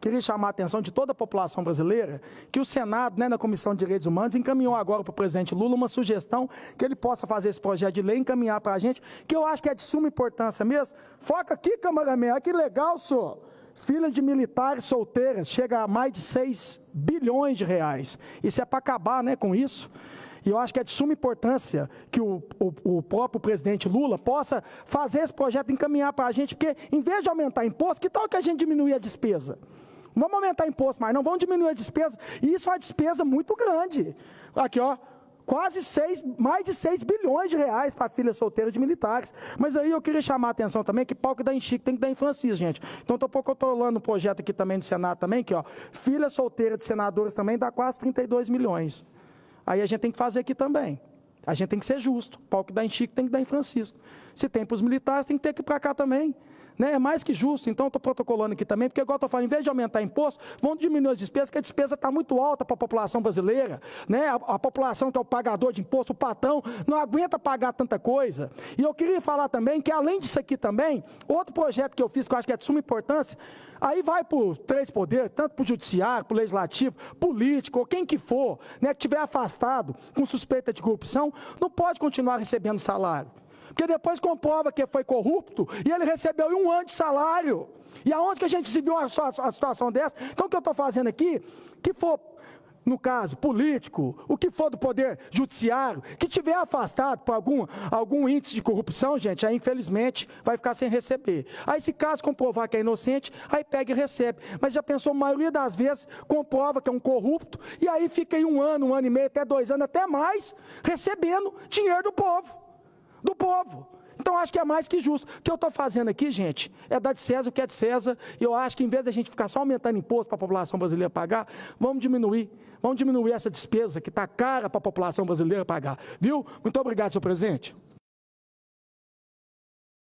Queria chamar a atenção de toda a população brasileira que o Senado, né, na Comissão de Direitos Humanos, encaminhou agora para o presidente Lula uma sugestão que ele possa fazer esse projeto de lei, encaminhar para a gente, que eu acho que é de suma importância mesmo. Foca aqui, camarada, olha que legal, senhor. Filhas de militares solteiras chega a mais de 6 bilhões de reais. Isso é para acabar né, com isso. E eu acho que é de suma importância que o, o, o próprio presidente Lula possa fazer esse projeto encaminhar para a gente, porque em vez de aumentar imposto, que tal que a gente diminuir a despesa? vamos aumentar imposto mas não, vamos diminuir a despesa. E isso é uma despesa muito grande. Aqui, ó, quase seis, mais de 6 bilhões de reais para filhas solteiras de militares. Mas aí eu queria chamar a atenção também que pau que dá em Chico tem que dar em Francisco, gente. Então estou protocolando um projeto aqui também do Senado também, que ó, filha solteira de senadores também dá quase 32 milhões. Aí a gente tem que fazer aqui também. A gente tem que ser justo. O pau que dá em Chico tem que dar em Francisco. Se tem para os militares, tem que ter que para cá também. Né? É mais que justo, então estou protocolando aqui também, porque igual estou falando, em vez de aumentar imposto, vão diminuir as despesas, porque a despesa está muito alta para a população brasileira. Né? A, a população que é o pagador de imposto, o patrão, não aguenta pagar tanta coisa. E eu queria falar também que, além disso aqui também, outro projeto que eu fiz, que eu acho que é de suma importância, aí vai para os três poderes, tanto para o judiciário, para o legislativo, político, ou quem que for, né, que tiver afastado com suspeita de corrupção, não pode continuar recebendo salário. Porque depois comprova que foi corrupto e ele recebeu um ano de salário. E aonde que a gente se viu a, situação dessa? Então o que eu estou fazendo aqui, que for, no caso, político, o que for do poder judiciário, que tiver afastado por algum, algum índice de corrupção, gente, aí infelizmente vai ficar sem receber. Aí se caso comprovar que é inocente, aí pega e recebe. Mas já pensou, a maioria das vezes comprova que é um corrupto e aí fica aí um ano, um ano e meio, até dois anos, até mais, recebendo dinheiro do povo do povo. Então acho que é mais que justo. O que eu estou fazendo aqui, gente, é dar de César o que é de César. E eu acho que em vez da gente ficar só aumentando imposto para a população brasileira pagar, vamos diminuir. Vamos diminuir essa despesa que está cara para a população brasileira pagar. Viu? Muito obrigado, senhor presidente.